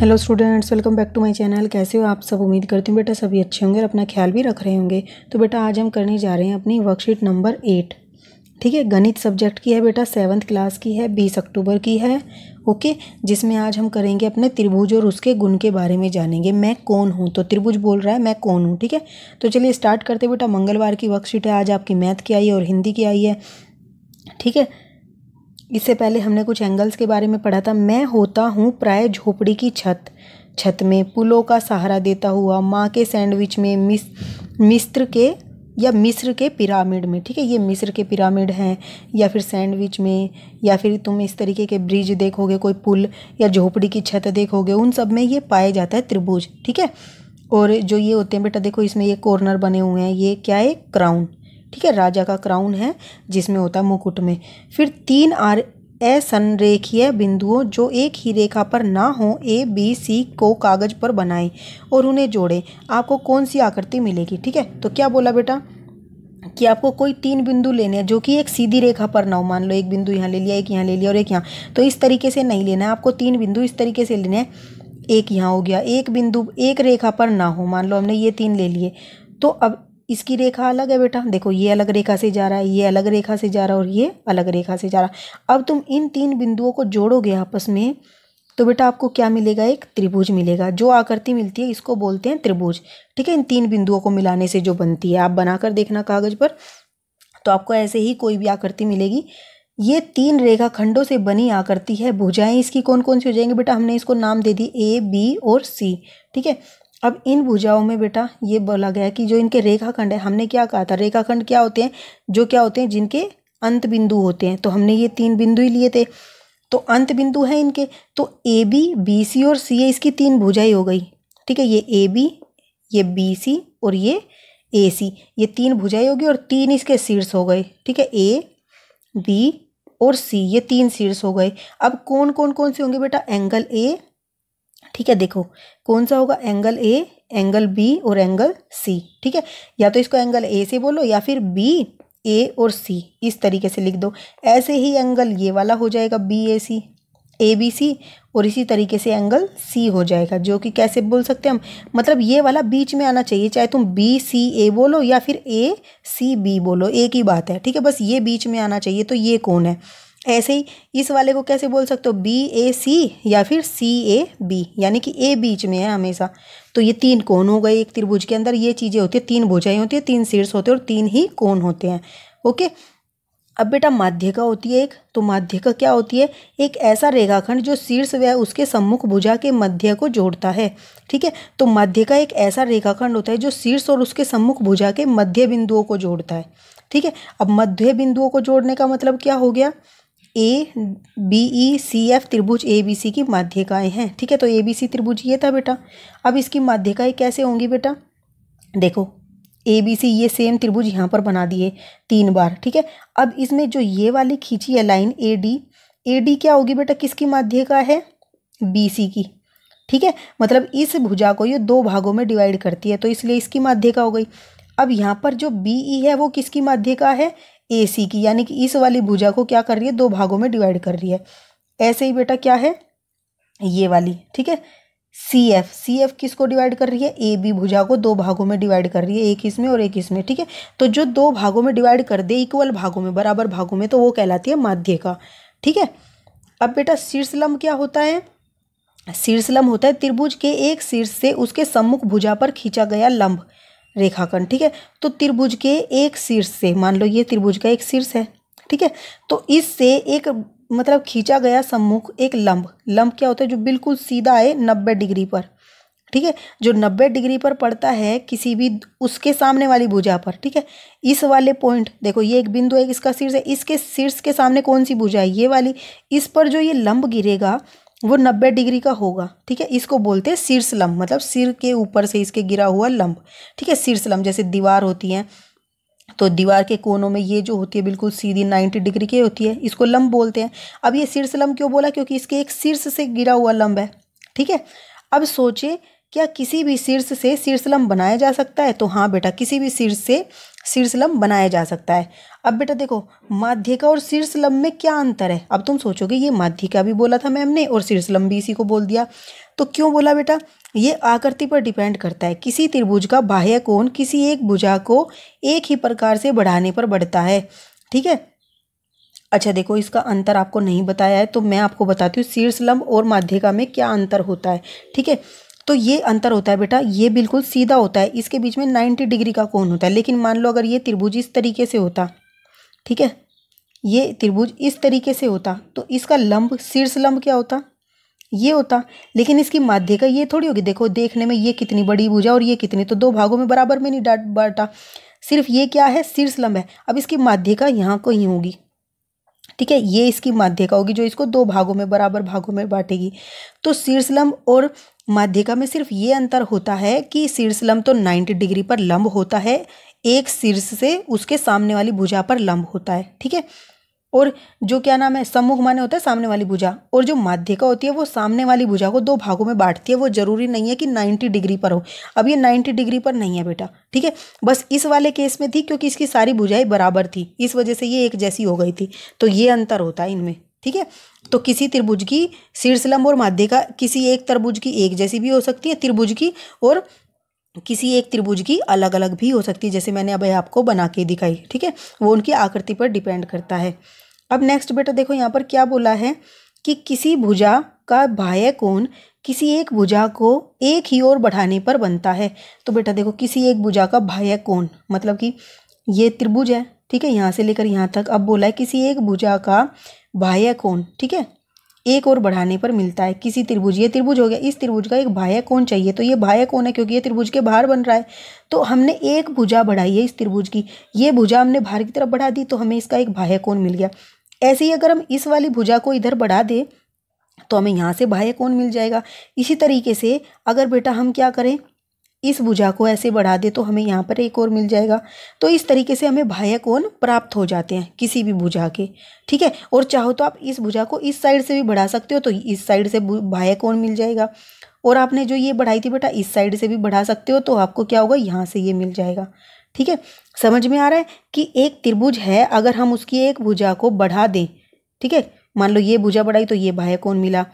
hello students welcome back to my channel कैसे हो आप सब उम्मीद करती हूँ बेटा सभी अच्छे होंगे और अपना ख्याल भी रख रहे होंगे तो बेटा आज हम करने जा रहे हैं अपनी वर्कशीट नंबर एट ठीक है गणित सब्जेक्ट की है बेटा सेवन्थ क्लास की है बीस अक्टूबर की है ओके जिसमें आज हम करेंगे अपने त्रिभुज और उसके गुण के बारे में जानेंगे मैं कौन हूँ तो त्रिभुज बोल रहा है मैं कौन हूँ ठीक है तो चलिए स्टार्ट करते बेटा मंगलवार की वर्कशीट है आज आपकी मैथ की आई है और हिंदी की आई है ठीक है इससे पहले हमने कुछ एंगल्स के बारे में पढ़ा था मैं होता हूँ प्राय झोपड़ी की छत छत में पुलों का सहारा देता हुआ माँ के सैंडविच में मिस मिस्र के या मिस्र के पिरामिड में ठीक है ये मिस्र के पिरामिड हैं या फिर सैंडविच में या फिर तुम इस तरीके के ब्रिज देखोगे कोई पुल या झोपड़ी की छत देखोगे उन सब में ये पाया जाता है त्रिभुज ठीक है और जो ये होते हैं बेटा देखो इसमें ये कॉर्नर बने हुए हैं ये क्या है क्राउन ठीक है राजा का क्राउन है जिसमें होता है मुकुट में फिर तीन आर असंरेखीय बिंदुओं जो एक ही रेखा पर ना हो ए बी सी को कागज पर बनाएं और उन्हें जोड़ें आपको कौन सी आकृति मिलेगी ठीक है तो क्या बोला बेटा कि आपको कोई तीन बिंदु लेने हैं जो कि एक सीधी रेखा पर ना हो मान लो एक बिंदु यहाँ ले लिया एक यहाँ ले लिया और एक यहाँ तो इस तरीके से नहीं लेना है आपको तीन बिंदु इस तरीके से लेने हैं एक यहाँ हो गया एक बिंदु एक रेखा पर ना हो मान लो हमने ये तीन ले लिए तो अब इसकी रेखा अलग है बेटा देखो ये अलग रेखा से जा रहा है ये अलग रेखा से जा रहा है और ये अलग रेखा से जा रहा है अब तुम इन तीन बिंदुओं को जोड़ोगे आपस में तो बेटा आपको क्या मिलेगा एक त्रिभुज मिलेगा जो आकृति मिलती है इसको बोलते हैं त्रिभुज ठीक है इन तीन बिंदुओं को मिलाने से जो बनती है आप बनाकर देखना कागज पर तो आपको ऐसे ही कोई भी आकृति मिलेगी ये तीन रेखा खंडों से बनी आकृति है भुजाएं इसकी कौन कौन सी हो जाएंगी बेटा हमने इसको नाम दे दी ए बी और सी ठीक है अब इन भुजाओं में बेटा ये बोला गया कि जो इनके रेखाखंड है हमने क्या कहा था रेखाखंड क्या होते हैं जो क्या होते हैं जिनके अंत बिंदु होते हैं तो हमने ये तीन बिंदु ही लिए थे तो अंत बिंदु है इनके तो ए बी बी सी और सी ए इसकी तीन भुजाएं हो गई ठीक है ये ए बी ये बी सी और ये ए सी ये तीन भुजाएं होगी और तीन इसके शीर्ष हो गए ठीक है ए बी और सी ये तीन शीर्ष हो गए अब कौन कौन कौन से होंगे बेटा एंगल ए ठीक है देखो कौन सा होगा एंगल ए एंगल बी और एंगल सी ठीक है या तो इसको एंगल ए से बोलो या फिर बी ए और सी इस तरीके से लिख दो ऐसे ही एंगल ये वाला हो जाएगा B A C A B C और इसी तरीके से एंगल सी हो जाएगा जो कि कैसे बोल सकते हैं हम मतलब ये वाला बीच में आना चाहिए चाहे तुम बी सी ए बोलो या फिर ए सी बी बोलो एक ही बात है ठीक है बस ये बीच में आना चाहिए तो ये कौन है ऐसे ही इस वाले को कैसे बोल सकते हो बी ए सी या फिर सी ए बी यानी कि ए बीच में है हमेशा तो ये तीन कोण हो गए एक त्रिभुज के अंदर ये चीज़ें होती है तीन भुजाएं होती है तीन शीर्ष होते हैं और तीन ही कोण होते हैं ओके अब बेटा माध्यिका होती है एक तो माध्यिका क्या होती है एक ऐसा रेखाखंड जो शीर्ष व उसके सम्मुख भुजा के मध्य को जोड़ता है ठीक है तो माध्यिका एक ऐसा रेखाखंड होता है जो शीर्ष और उसके सम्मुख भुजा के मध्य बिंदुओं को जोड़ता है ठीक है अब मध्य बिंदुओं को जोड़ने का मतलब क्या हो गया A B E C F त्रिभुज ए बी सी की माध्यिकाएँ हैं ठीक है तो ए बी सी त्रिभुज ये था बेटा अब इसकी माध्यिकाएँ कैसे होंगी बेटा देखो ए बी सी ये सेम त्रिभुज यहाँ पर बना दिए तीन बार ठीक है अब इसमें जो ये वाली खींची है line A D A D क्या होगी बेटा किसकी माध्यिका है बी सी की ठीक है मतलब इस भुजा को ये दो भागों में डिवाइड करती है तो इसलिए इसकी माध्यिका हो गई अब यहाँ पर जो बी ई e है वो किसकी माध्यिका है ए सी की यानी कि इस वाली भुजा को क्या कर रही है दो भागों में डिवाइड कर रही है ऐसे ही बेटा क्या है ये वाली ठीक है सी एफ सी एफ किसको डिवाइड कर रही है ए बी भुजा को दो भागों में डिवाइड कर रही है एक इसमें और एक इसमें ठीक है तो जो दो भागों में डिवाइड कर दे इक्वल भागों में बराबर भागों में तो वो कहलाती है माध्य का ठीक है अब बेटा शीर्षलम क्या होता है शीर्षलम होता है त्रिभुज के एक शीर्ष से उसके सम्मुख भुजा पर खींचा गया लंब रेखाखंड ठीक है तो त्रिभुज के एक शीर्ष से मान लो ये त्रिभुज का एक शीर्ष है ठीक है तो इससे एक मतलब खींचा गया सम्मुख एक लंब लंब क्या होता है जो बिल्कुल सीधा है नब्बे डिग्री पर ठीक है जो नब्बे डिग्री पर पड़ता है किसी भी उसके सामने वाली भुजा पर ठीक है इस वाले पॉइंट देखो ये एक बिंदु है इसका शीर्ष है इसके शीर्ष के सामने कौन सी भुजा है ये वाली इस पर जो ये लंब गिरेगा वो नब्बे डिग्री का होगा ठीक है इसको बोलते हैं शीर्ष लम्ब मतलब सिर के ऊपर से इसके गिरा हुआ लम्ब ठीक है शीर्ष लम्ब जैसे दीवार होती है तो दीवार के कोनों में ये जो होती है बिल्कुल सीधी नाइन्टी डिग्री की होती है इसको लम्ब बोलते हैं अब ये शीर्ष लम्ब क्यों बोला क्योंकि इसके एक शीर्ष से गिरा हुआ लम्ब है ठीक है अब सोचे क्या किसी भी शीर्ष से शीर्ष बनाया जा सकता है तो हाँ बेटा किसी भी शीर्ष से शीर्षलम बनाया जा सकता है अब बेटा देखो माध्यिका और शीर्षलम में क्या अंतर है अब तुम सोचोगे ये माध्यिका भी बोला था मैम ने और शीर्षलम भी इसी को बोल दिया तो क्यों बोला बेटा ये आकृति पर डिपेंड करता है किसी त्रिभुज का बाह्य कोण किसी एक भुजा को एक ही प्रकार से बढ़ाने पर बढ़ता है ठीक है अच्छा देखो इसका अंतर आपको नहीं बताया है तो मैं आपको बताती हूँ शीर्षलम्ब और माध्यिका में क्या अंतर होता है ठीक है तो ये अंतर होता है बेटा ये बिल्कुल सीधा होता है इसके बीच में नाइन्टी डिग्री का कोण होता है लेकिन मान लो अगर ये त्रिभुज इस तरीके से होता ठीक है ये त्रिभुज इस तरीके से होता तो इसका लंब शीर्ष लंब क्या होता ये होता लेकिन इसकी माध्य का ये थोड़ी होगी देखो देखने में ये कितनी बड़ी भुजा और ये कितनी तो दो भागों में बराबर में नहीं डाट बांटा सिर्फ ये क्या है शीर्ष लंब है अब इसकी माध्य का यहाँ को ही होगी ठीक है ये इसकी माध्यिका होगी जो इसको दो भागों में बराबर भागों में बांटेगी तो शीर्षलम्ब और माध्यिका में सिर्फ ये अंतर होता है कि शीर्षलम्ब तो नाइन्टी डिग्री पर लंब होता है एक शीर्ष से उसके सामने वाली भुजा पर लंब होता है ठीक है और जो क्या नाम है सम्मुख माने होता है सामने वाली भुजा और जो माध्यिका होती है वो सामने वाली भुजा को दो भागों में बांटती है वो जरूरी नहीं है कि नाइन्टी डिग्री पर हो अब ये नाइन्टी डिग्री पर नहीं है बेटा ठीक है बस इस वाले केस में थी क्योंकि इसकी सारी भुजाएं बराबर थी इस वजह से ये एक जैसी हो गई थी तो ये अंतर होता है इनमें ठीक है तो किसी त्रिभुज की शीर्षलंब और माध्यिका किसी एक त्रिभुज की एक जैसी भी हो सकती है त्रिभुज की और किसी एक त्रिभुज की अलग अलग भी हो सकती है जैसे मैंने अब आपको बना के दिखाई ठीक है वो उनकी आकृति पर डिपेंड करता है अब नेक्स्ट बेटा देखो यहाँ पर क्या बोला है कि किसी भुजा का बाह्य कोण किसी एक भुजा को एक ही ओर बढ़ाने पर बनता है तो बेटा देखो किसी एक भुजा का बाह्य कोण मतलब कि ये त्रिभुज है ठीक है यहाँ से लेकर यहाँ तक अब बोला है किसी एक भुजा का बाह्य कोण ठीक है एक और बढ़ाने पर मिलता है किसी त्रिभुज ये त्रिभुज हो गया इस त्रिभुज का एक बाह्य कोण चाहिए तो ये बाह्य कोण है क्योंकि ये त्रिभुज के बाहर बन रहा है तो हमने एक भुजा बढ़ाई है इस त्रिभुज की ये भुजा हमने बाहर की तरफ बढ़ा दी तो हमें इसका एक बाह्य कोण मिल गया ऐसे ही अगर हम इस वाली भुजा को इधर बढ़ा दें तो हमें यहाँ से बाह्य कोण मिल जाएगा इसी तरीके से अगर बेटा हम क्या करें इस भुजा को ऐसे बढ़ा दे तो हमें यहाँ पर एक और मिल जाएगा तो इस तरीके से हमें बाह्य कोण प्राप्त हो जाते हैं किसी भी भुजा के ठीक है और चाहो तो आप इस भुजा को इस साइड से भी बढ़ा सकते हो तो इस साइड से बाह्य कोण मिल जाएगा और आपने जो ये बढ़ाई थी बेटा इस साइड से भी बढ़ा सकते हो तो आपको क्या होगा यहाँ से ये मिल जाएगा ठीक है समझ में आ रहा है कि एक त्रिभुज है अगर हम उसकी एक भुजा को बढ़ा दें ठीक है मान लो ये भुजा बढ़ाई तो ये बाह्य कोण मिला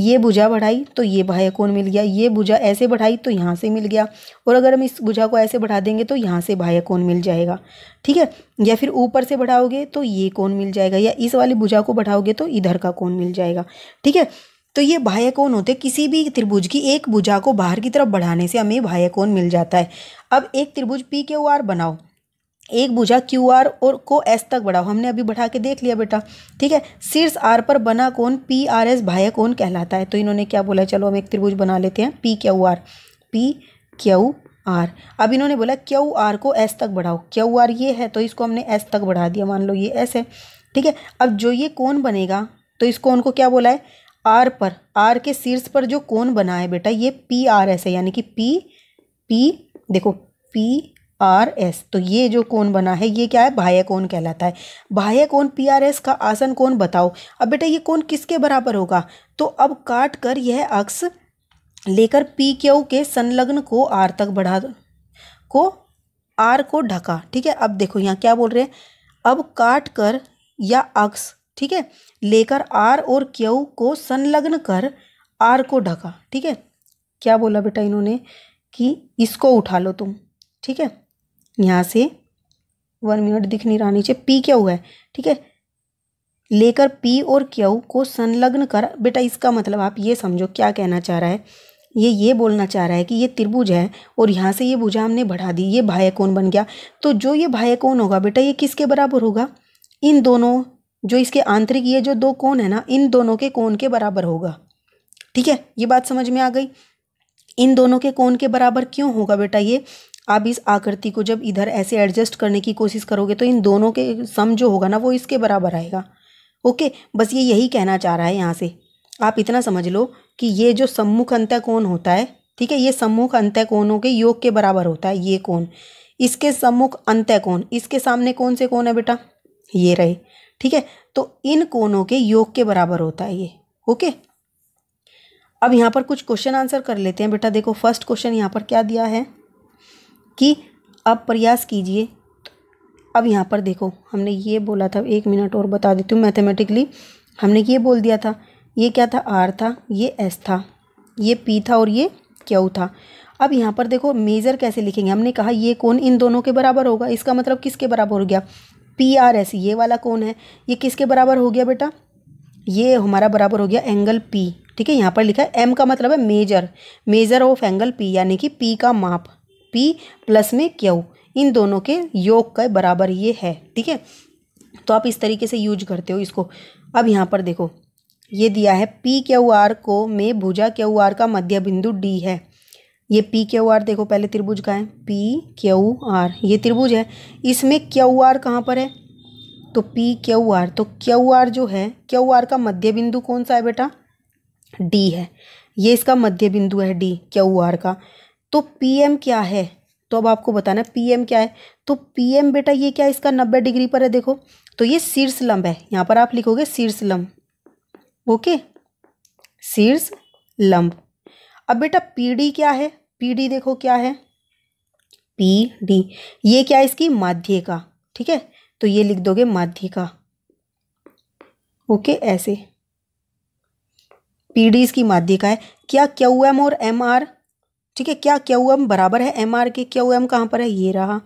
ये भुजा बढ़ाई तो ये बाह्य कोण मिल गया ये भुजा ऐसे बढ़ाई तो यहाँ से मिल गया और अगर हम इस भुजा को ऐसे बढ़ा देंगे तो यहाँ से बाह्य कोण मिल जाएगा ठीक है या फिर ऊपर से बढ़ाओगे तो ये कोण मिल जाएगा या इस वाली भुजा को बढ़ाओगे तो इधर का कोण मिल जाएगा ठीक है तो ये बाह्य कोण होते किसी भी त्रिभुज की एक भुजा को बाहर की तरफ बढ़ाने से हमें बाह्य कोण मिल जाता है अब एक त्रिभुज पी क्यू आर बनाओ एक भुजा क्यू आर और को एस तक बढ़ाओ हमने अभी बढ़ा के देख लिया बेटा ठीक है शीर्ष आर पर बना कोण पी आर एस बाह्य कोण कहलाता है तो इन्होंने क्या बोला चलो हम एक त्रिभुज बना लेते हैं P Q R P Q R अब इन्होंने बोला क्यू आर को एस तक बढ़ाओ क्यू आर ये है तो इसको हमने एस तक बढ़ा दिया मान लो ये एस है ठीक है अब जो ये कौन बनेगा तो इस कोण को क्या बोला है आर पर आर के शीर्ष पर जो कोण बना है बेटा ये पी आर एस है यानी कि पी पी देखो पी आर एस तो ये जो कोण बना है ये क्या है बाह्य कोण कहलाता है बाह्य कोण पी आर एस का आसन कोण बताओ अब बेटा ये कोण किसके बराबर होगा तो अब काट कर यह अक्स लेकर पी क्यू के संलग्न को आर तक बढ़ा को आर को ढका ठीक है अब देखो यहाँ क्या बोल रहे हैं अब काट कर या अक्स ठीक है लेकर आर और क्यू को संलग्न कर आर को ढका ठीक है क्या बोला बेटा इन्होंने कि इसको उठा लो तुम ठीक है यहाँ से वन मिनट दिख नहीं रहा नीचे पी क्या हुआ है ठीक है लेकर पी और क्यू को संलग्न कर बेटा इसका मतलब आप ये समझो क्या कहना चाह रहा है ये ये बोलना चाह रहा है कि ये त्रिभुज है और यहाँ से ये भुजा हमने बढ़ा दी ये भाई कौन बन गया तो जो ये भाई कौन होगा बेटा ये किसके बराबर होगा इन दोनों जो इसके आंतरिक ये जो दो कोण है ना इन दोनों के कोण के बराबर होगा ठीक है ये बात समझ में आ गई इन दोनों के कोण के बराबर क्यों होगा बेटा ये आप इस आकृति को जब इधर ऐसे एडजस्ट करने की कोशिश करोगे तो इन दोनों के सम जो होगा ना वो इसके बराबर आएगा ओके बस ये यही कहना चाह रहा है यहाँ से आप इतना समझ लो कि ये जो सम्मुख अंत्य कोण होता है ठीक है ये सम्मुख अंत कोणों के योग के बराबर होता है ये कोण इसके सम्मुख अंत्य कोण इसके सामने कौन से कोण है बेटा ये रहे ठीक है तो इन कोनों के योग के बराबर होता है ये ओके अब यहाँ पर कुछ क्वेश्चन आंसर कर लेते हैं बेटा देखो फर्स्ट क्वेश्चन यहाँ पर क्या दिया है कि अब प्रयास कीजिए अब यहाँ पर देखो हमने ये बोला था एक मिनट और बता देती हूँ मैथमेटिकली हमने ये बोल दिया था ये क्या था आर था ये एस था ये पी था और ये क्यू था अब यहाँ पर देखो मेज़र कैसे लिखेंगे हमने कहा ये कौन इन दोनों के बराबर होगा इसका मतलब किसके बराबर हो गया पी आर एस ये वाला कौन है ये किसके बराबर हो गया बेटा ये हमारा बराबर हो गया एंगल पी ठीक है यहाँ पर लिखा है एम का मतलब है measure measure of angle P यानी कि पी का माप पी प्लस में क्यू इन दोनों के योग का बराबर ये है ठीक है तो आप इस तरीके से यूज करते हो इसको अब यहाँ पर देखो ये दिया है पी क्यू आर को में भुजा क्यू आर का मध्य बिंदु डी है ये पी क्यू आर देखो पहले त्रिभुज का है पी क्यू आर ये त्रिभुज है इसमें क्यू आर कहाँ पर है तो पी क्यू आर तो क्यू आर जो है क्यू आर का मध्य बिंदु कौन सा है बेटा डी है ये इसका मध्य बिंदु है डी क्यू आर का तो पी एम क्या है तो अब आपको बताना पी एम क्या है तो पी एम बेटा ये क्या है इसका नब्बे डिग्री पर है देखो तो ये शीर्ष लंब है यहाँ पर आप लिखोगे शीर्ष लंब ओके शीर्ष लंब अब बेटा पी डी क्या है पी डी देखो क्या है पी डी ये क्या है इसकी माध्यिका ठीक है तो ये लिख दोगे माध्यिका ओके ऐसे पी डी इसकी माध्यिका है क्या क्यू एम और एम आर ठीक है क्या क्यू एम बराबर है एम आर के क्यू एम कहाँ पर है ये रहा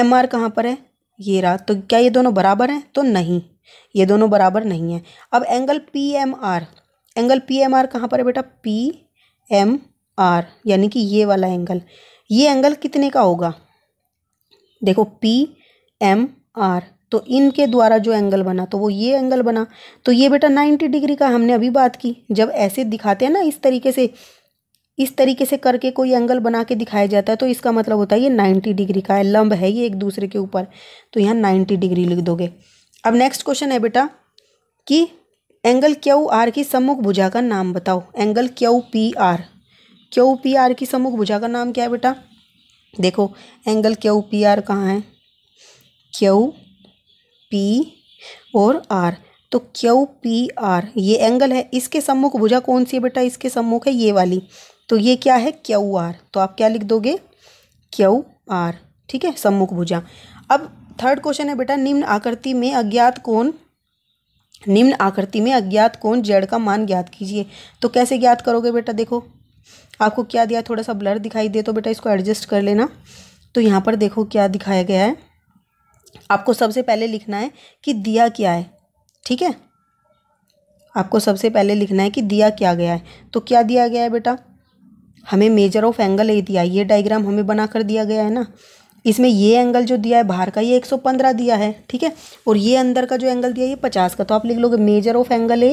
एम आर कहाँ पर है ये रहा तो क्या ये दोनों बराबर हैं तो नहीं ये दोनों बराबर नहीं है अब angle P M R angle P M R कहाँ पर है बेटा पी एम आर यानी कि ये वाला एंगल ये एंगल कितने का होगा देखो पी एम आर तो इनके द्वारा जो एंगल बना तो वो ये एंगल बना तो ये बेटा नाइन्टी डिग्री का हमने अभी बात की जब ऐसे दिखाते हैं ना इस तरीके से इस तरीके से करके कोई एंगल बना के दिखाया जाता है तो इसका मतलब होता है ये नाइन्टी डिग्री का है लंब है ये एक दूसरे के ऊपर तो यहाँ नाइन्टी डिग्री लिख दोगे अब नेक्स्ट क्वेश्चन है बेटा कि एंगल क्यू आर की सम्मुख भुजा का नाम बताओ angle Q P R Q P R की सम्मुख भुजा का नाम क्या है बेटा देखो एंगल क्यू पी आर कहाँ है क्यू पी और आर तो क्यू पी आर ये एंगल है इसके सम्मुख भुजा कौन सी है बेटा इसके सम्मुख है ये वाली तो ये क्या है क्यू आर तो आप क्या लिख दोगे क्यू आर ठीक है सम्मुख भुजा अब थर्ड क्वेश्चन है बेटा निम्न आकृति में अज्ञात कोण निम्न आकृति में अज्ञात कोण जेड का मान ज्ञात कीजिए तो कैसे ज्ञात करोगे बेटा देखो आपको क्या दिया थोड़ा सा ब्लर दिखाई दे तो बेटा इसको एडजस्ट कर लेना तो यहाँ पर देखो क्या दिखाया गया है आपको सबसे पहले लिखना है कि दिया क्या है ठीक है आपको सबसे पहले लिखना है कि दिया क्या गया है तो क्या दिया गया है बेटा हमें मेजर ऑफ एंगल ए दिया ये डायग्राम हमें बना कर दिया गया है ना इसमें ये एंगल जो दिया है बाहर का ये 115 दिया है ठीक है और ये अंदर का जो एंगल दिया है ये 50 का तो आप लिख लोगे मेजर ऑफ एंगल ए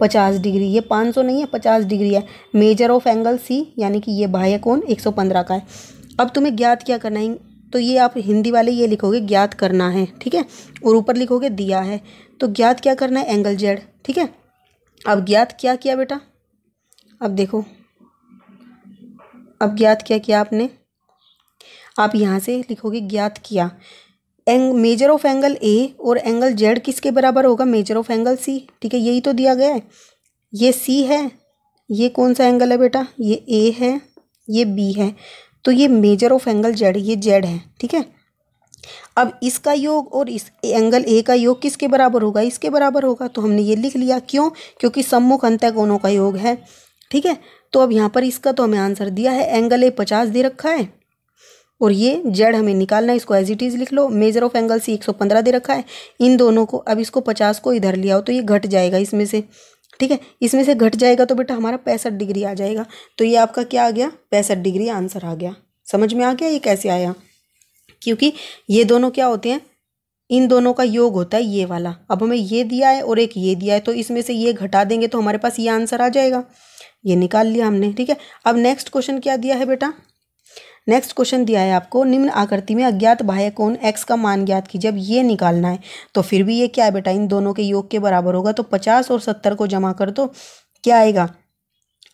पचास डिग्री ये पाँच सौ नहीं है पचास डिग्री है मेजर ऑफ एंगल सी यानी कि ये बाह्य कोण एक सौ पंद्रह का है अब तुम्हें ज्ञात क्या करना है तो ये आप हिंदी वाले ये लिखोगे ज्ञात करना है ठीक है और ऊपर लिखोगे दिया है तो ज्ञात क्या करना है एंगल जेड ठीक है अब ज्ञात क्या किया बेटा अब देखो अब ज्ञात क्या किया आपने आप यहाँ से लिखोगे ज्ञात किया एंग मेजर ऑफ एंगल ए और एंगल जेड किसके बराबर होगा मेजर ऑफ एंगल सी ठीक है यही तो दिया गया है ये सी है ये कौन सा एंगल है बेटा ये ए है ये बी है तो ये मेजर ऑफ एंगल जेड ये जेड है ठीक है अब इसका योग और इस एंगल ए का योग किसके बराबर होगा इसके बराबर होगा तो हमने ये लिख लिया क्यों क्योंकि सम्मुख अंत्य कोणों का योग है ठीक है तो अब यहाँ पर इसका तो हमें आंसर दिया है एंगल ए पचास दे रखा है और ये जेड हमें निकालना है इसको एज इट इज़ लिख लो मेजर ऑफ एंगल सी एक सौ पंद्रह दे रखा है इन दोनों को अब इसको पचास को इधर लिया हो तो ये घट जाएगा इसमें से ठीक है इसमें से घट जाएगा तो बेटा हमारा पैंसठ डिग्री आ जाएगा तो ये आपका क्या आ गया पैंसठ डिग्री आंसर आ गया समझ में आ गया ये कैसे आया क्योंकि ये दोनों क्या होते हैं इन दोनों का योग होता है ये वाला अब हमें ये दिया है और एक ये दिया है तो इसमें से ये घटा देंगे तो हमारे पास ये आंसर आ जाएगा ये निकाल लिया हमने ठीक है अब नेक्स्ट क्वेश्चन क्या दिया है बेटा नेक्स्ट क्वेश्चन दिया है आपको निम्न आकृति में अज्ञात बाह्य कोण एक्स का मान ज्ञात की जब ये निकालना है तो फिर भी ये क्या है बेटा इन दोनों के योग के बराबर होगा तो पचास और सत्तर को जमा कर दो क्या आएगा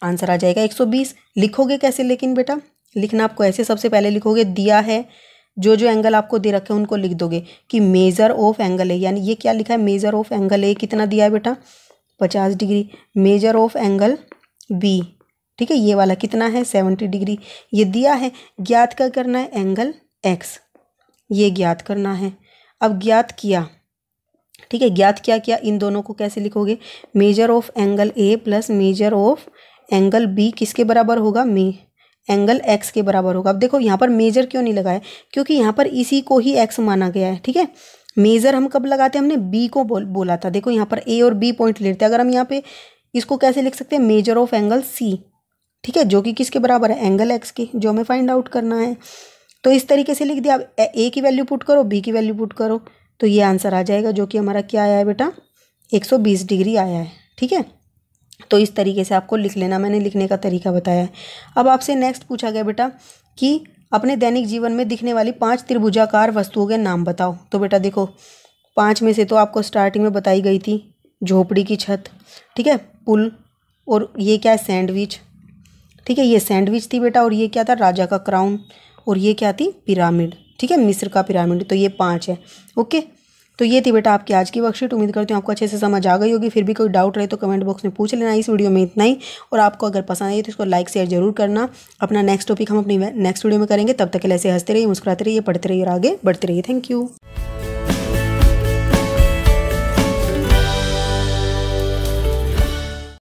आंसर आ जाएगा एक सौ बीस लिखोगे कैसे लेकिन बेटा लिखना आपको ऐसे सबसे पहले लिखोगे दिया है जो जो एंगल आपको दे रखे हैं उनको लिख दोगे कि मेज़र ऑफ एंगल है यानी ये क्या लिखा है मेज़र ऑफ एंगल ए कितना दिया है बेटा पचास degree measure of angle B ठीक है ये वाला कितना है सेवेंटी डिग्री ये दिया है ज्ञात क्या करना है एंगल एक्स ये ज्ञात करना है अब ज्ञात किया ठीक है ज्ञात क्या किया इन दोनों को कैसे लिखोगे measure of angle A plus measure of angle B किसके बराबर होगा मे एंगल एक्स के बराबर होगा अब देखो यहाँ पर मेजर क्यों नहीं लगाया क्योंकि यहाँ पर इसी को ही एक्स माना गया है ठीक है मेजर हम कब लगाते हैं हमने बी को बोल बोला था देखो यहाँ पर ए और बी पॉइंट लेते हैं अगर हम यहाँ पे इसको कैसे लिख सकते हैं मेजर ऑफ एंगल सी ठीक है जो कि किसके बराबर है एंगल एक्स की जो हमें फाइंड आउट करना है तो इस तरीके से लिख दिया आप ए की वैल्यू पुट करो बी की वैल्यू पुट करो तो ये आंसर आ जाएगा जो कि हमारा क्या आया है बेटा 120 डिग्री आया है ठीक है तो इस तरीके से आपको लिख लेना मैंने लिखने का तरीका बताया है अब आपसे नेक्स्ट पूछा गया बेटा कि अपने दैनिक जीवन में दिखने वाली पाँच त्रिभुजाकार वस्तुओं के नाम बताओ तो बेटा देखो पांच में से तो आपको स्टार्टिंग में बताई गई थी झोपड़ी की छत ठीक है पुल और ये क्या है सैंडविच ठीक है ये सैंडविच थी बेटा और ये क्या था राजा का क्राउन और ये क्या थी पिरामिड ठीक है मिस्र का पिरामिड तो ये पाँच है ओके तो ये थी बेटा आपकी आज की वर्कशीट उम्मीद करती हूँ आपको अच्छे से समझ आ गई होगी फिर भी कोई डाउट रहे तो कमेंट बॉक्स में पूछ लेना इस वीडियो में इतना ही और आपको अगर पसंद आई तो इसको लाइक शेयर जरूर करना अपना नेक्स्ट टॉपिक हम अपनी नेक्स्ट वीडियो में करेंगे तब तक के लिए ऐसे हंसते रहिए मुस्कुराते रहिए पढ़ते रहिए और आगे बढ़ते रहिए थैंक यू